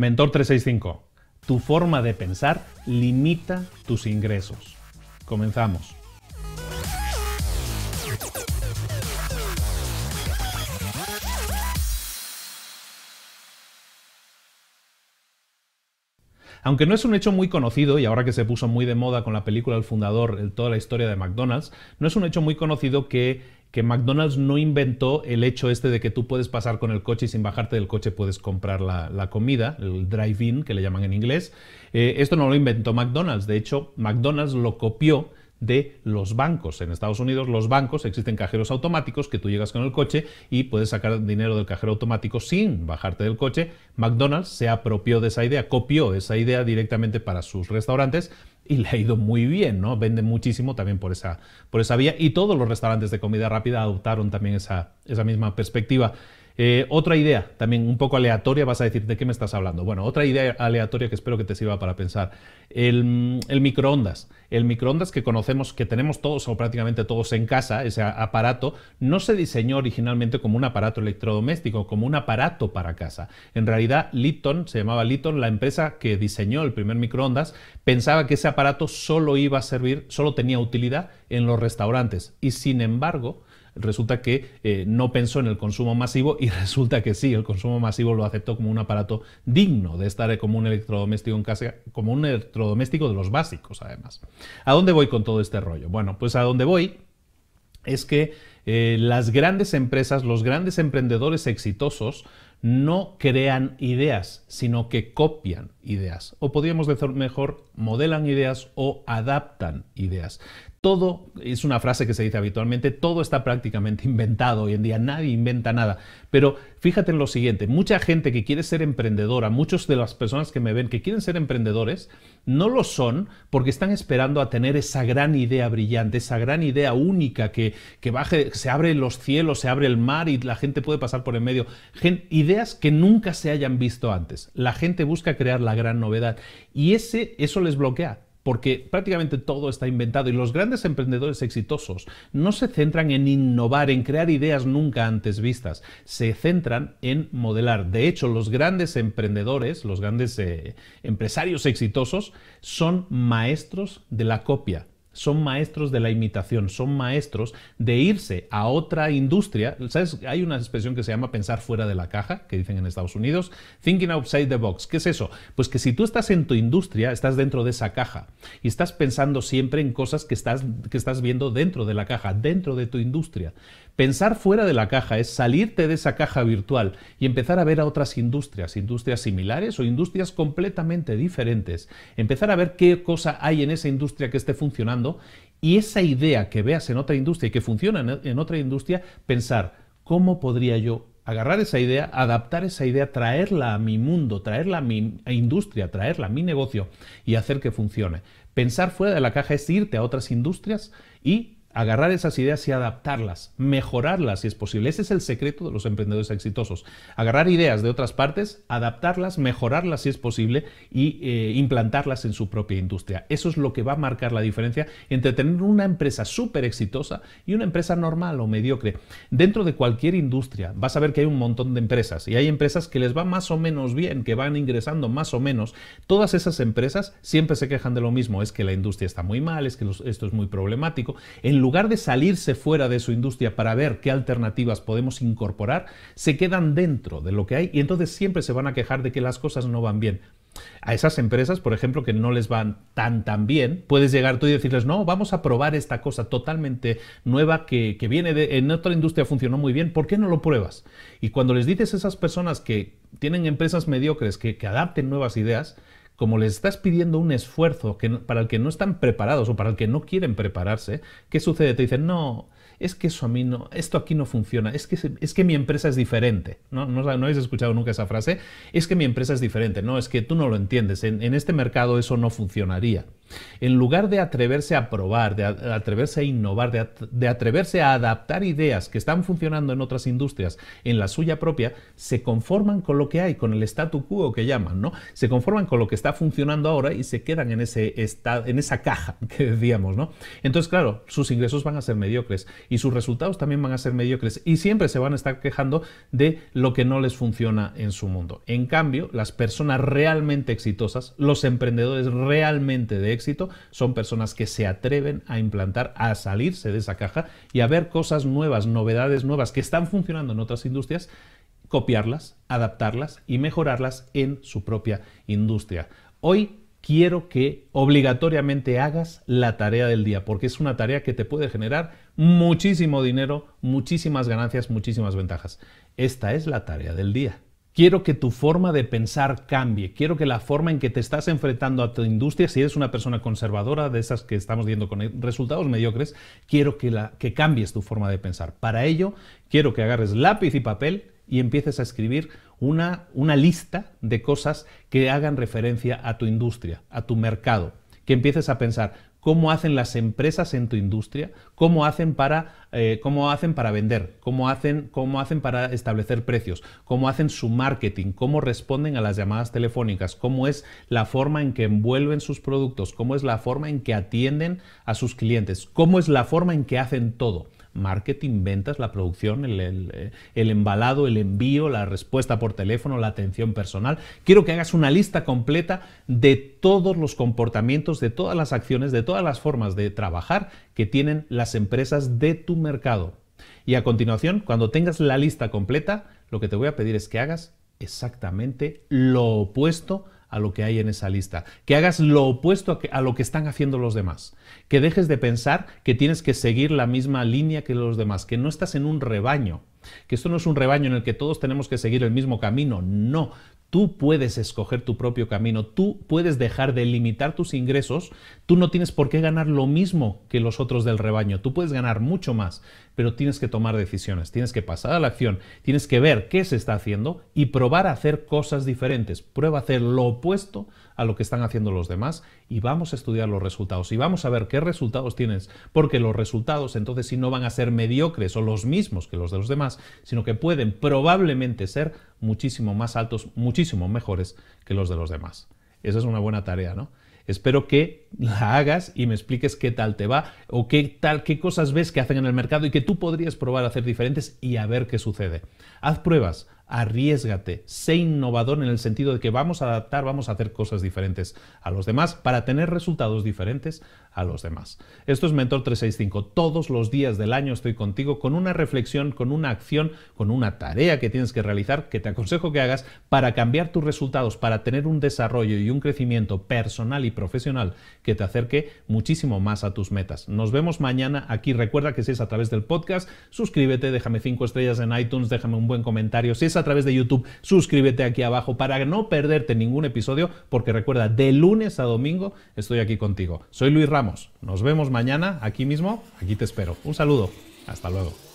Mentor 365. Tu forma de pensar limita tus ingresos. Comenzamos. Aunque no es un hecho muy conocido, y ahora que se puso muy de moda con la película El Fundador, toda la historia de McDonald's, no es un hecho muy conocido que que McDonald's no inventó el hecho este de que tú puedes pasar con el coche y sin bajarte del coche puedes comprar la, comida, el drive-in que le llaman en inglés. Eh, esto no lo inventó McDonald's, de hecho McDonald's lo copió de los bancos. En Estados Unidos los bancos existen cajeros automáticos que tú llegas con el coche y puedes sacar dinero del cajero automático sin bajarte del coche. McDonald's se apropió de esa idea, copió esa idea directamente para sus restaurantes y le ha ido muy bien, ¿no? Venden muchísimo también por esa, por esa vía y todos los restaurantes de comida rápida adoptaron también esa, esa misma perspectiva. Eh, otra idea, también un poco aleatoria, vas a decir, ¿de qué me estás hablando? Bueno, otra idea aleatoria que espero que te sirva para pensar. El, mm, el microondas. El microondas que conocemos, que tenemos todos o prácticamente todos en casa, ese aparato, no se diseñó originalmente como un aparato electrodoméstico, como un aparato para casa. En realidad, Litton, se llamaba Litton, la empresa que diseñó el primer microondas, pensaba que ese aparato solo iba a servir, solo tenía utilidad en los restaurantes. Y sin embargo, resulta que eh, no pensó en el consumo masivo y resulta que sí, el consumo masivo lo aceptó como un aparato digno de estar eh, como un electrodoméstico en casa, como un electrodoméstico de los básicos además. ¿A dónde voy con todo este rollo? Bueno, pues a dónde voy es que eh, las grandes empresas, los grandes emprendedores exitosos, no crean ideas, sino que copian ideas. O podríamos decir mejor, modelan ideas o adaptan ideas. Todo, es una frase que se dice habitualmente, todo está prácticamente inventado hoy en día, nadie inventa nada. Pero fíjate en lo siguiente, mucha gente que quiere ser emprendedora, muchas de las personas que me ven que quieren ser emprendedores, no lo son porque están esperando a tener esa gran idea brillante, esa gran idea única que, baje, se abre los cielos, se abre el mar y la gente puede pasar por el medio. ideas que nunca se hayan visto antes. La gente busca crear la gran novedad y ese, eso les bloquea porque prácticamente todo está inventado y los grandes emprendedores exitosos no se centran en innovar, en crear ideas nunca antes vistas, se centran en modelar. De hecho, los grandes emprendedores, los grandes eh, empresarios exitosos, son maestros de la copia son maestros de la imitación, son maestros de irse a otra industria. ¿Sabes? Hay una expresión que se llama pensar fuera de la caja, que dicen en Estados Unidos, thinking outside the box. ¿Qué es eso? Pues que si tú estás en tu industria, estás dentro de esa caja y estás pensando siempre en cosas que estás, que estás viendo dentro de la caja, dentro de tu industria. Pensar fuera de la caja es salirte de esa caja virtual y empezar a ver a otras industrias, industrias similares o industrias completamente diferentes. Empezar a ver qué cosa hay en esa industria que esté funcionando y esa idea que veas en otra industria y que funciona en otra industria, pensar cómo podría yo agarrar esa idea, adaptar esa idea, traerla a mi mundo, traerla a mi industria, traerla a mi negocio y hacer que funcione. Pensar fuera de la caja es irte a otras industrias y agarrar esas ideas y adaptarlas, mejorarlas si es posible. Ese es el secreto de los emprendedores exitosos. Agarrar ideas de otras partes, adaptarlas, mejorarlas si es posible y eh, implantarlas en su propia industria. Eso es lo que va a marcar la diferencia entre tener una empresa súper exitosa y una empresa normal o mediocre. Dentro de cualquier industria vas a ver que hay un montón de empresas y hay empresas que les va más o menos bien, que van ingresando más o menos. Todas esas empresas siempre se quejan de lo mismo, es que la industria está muy mal, es que esto es muy problemático lugar de salirse fuera de su industria para ver qué alternativas podemos incorporar, se quedan dentro de lo que hay y entonces siempre se van a quejar de que las cosas no van bien. A esas empresas, por ejemplo, que no les van tan tan bien, puedes llegar tú y decirles, no, vamos a probar esta cosa totalmente nueva que, viene de, en otra industria funcionó muy bien, ¿por qué no lo pruebas? Y cuando les dices a esas personas que tienen empresas mediocres que, que adapten nuevas ideas, como les estás pidiendo un esfuerzo para el que no están preparados o para el que no quieren prepararse, ¿qué sucede? Te dicen, no, es que eso a mí no, esto aquí no funciona, es que, mi empresa es diferente. ¿No? ¿No, habéis escuchado nunca esa frase? Es que mi empresa es diferente, no, es que tú no lo entiendes, en este mercado eso no funcionaría. En lugar de atreverse a probar, de atreverse a innovar, de, atreverse a adaptar ideas que están funcionando en otras industrias en la suya propia, se conforman con lo que hay, con el statu quo que llaman, ¿no? Se conforman con lo que está funcionando ahora y se quedan en, ese en esa caja que decíamos, ¿no? Entonces, claro, sus ingresos van a ser mediocres y sus resultados también van a ser mediocres y siempre se van a estar quejando de lo que no les funciona en su mundo. En cambio, las personas realmente exitosas, los emprendedores realmente de éxito son personas que se atreven a implantar, a salirse de esa caja y a ver cosas nuevas, novedades nuevas que están funcionando en otras industrias, copiarlas, adaptarlas y mejorarlas en su propia industria. Hoy quiero que obligatoriamente hagas la tarea del día, porque es una tarea que te puede generar muchísimo dinero, muchísimas ganancias, muchísimas ventajas. Esta es la tarea del día. Quiero que tu forma de pensar cambie. Quiero que la forma en que te estás enfrentando a tu industria, si eres una persona conservadora de esas que estamos viendo con resultados mediocres, quiero que, cambies tu forma de pensar. Para ello, quiero que agarres lápiz y papel y empieces a escribir una lista de cosas que hagan referencia a tu industria, a tu mercado. Que empieces a pensar, cómo hacen las empresas en tu industria, cómo hacen para, eh, cómo hacen para vender, hacen, cómo hacen para establecer precios, cómo hacen su marketing, cómo responden a las llamadas telefónicas, cómo es la forma en que envuelven sus productos, cómo es la forma en que atienden a sus clientes, cómo es la forma en que hacen todo marketing, ventas, la producción, eh, el, embalado, el envío, la respuesta por teléfono, la atención personal. Quiero que hagas una lista completa de todos los comportamientos, de todas las acciones, de todas las formas de trabajar que tienen las empresas de tu mercado. Y a continuación, cuando tengas la lista completa, lo que te voy a pedir es que hagas exactamente lo opuesto a lo que hay en esa lista, que hagas lo opuesto a, lo que están haciendo los demás, que dejes de pensar que tienes que seguir la misma línea que los demás, que no estás en un rebaño, que esto no es un rebaño en el que todos tenemos que seguir el mismo camino, no, tú puedes escoger tu propio camino, tú puedes dejar de limitar tus ingresos, tú no tienes por qué ganar lo mismo que los otros del rebaño, tú puedes ganar mucho más pero tienes que tomar decisiones, tienes que pasar a la acción, tienes que ver qué se está haciendo y probar a hacer cosas diferentes. Prueba a hacer lo opuesto a lo que están haciendo los demás y vamos a estudiar los resultados y vamos a ver qué resultados tienes, porque los resultados entonces sí no van a ser mediocres o los mismos que los de los demás, sino que pueden probablemente ser muchísimo más altos, muchísimo mejores que los de los demás. Esa es una buena tarea, ¿no? Espero que la hagas y me expliques qué tal te va o qué tal, qué cosas ves que hacen en el mercado y que tú podrías probar a hacer diferentes y a ver qué sucede. Haz pruebas, arriesgate, sé innovador en el sentido de que vamos a adaptar, vamos a hacer cosas diferentes a los demás para tener resultados diferentes a los demás. Esto es Mentor 365. Todos los días del año estoy contigo con una reflexión, con una acción, con una tarea que tienes que realizar, que te aconsejo que hagas para cambiar tus resultados, para tener un desarrollo y un crecimiento personal y profesional que te acerque muchísimo más a tus metas. Nos vemos mañana aquí. Recuerda que si es a través del podcast, suscríbete, déjame 5 estrellas en iTunes, déjame un buen comentario. Si es a través de YouTube, suscríbete aquí abajo para no perderte ningún episodio, porque recuerda, de lunes a domingo estoy aquí contigo. Soy Luis Ramos, nos vemos mañana aquí mismo, aquí te espero. Un saludo, hasta luego.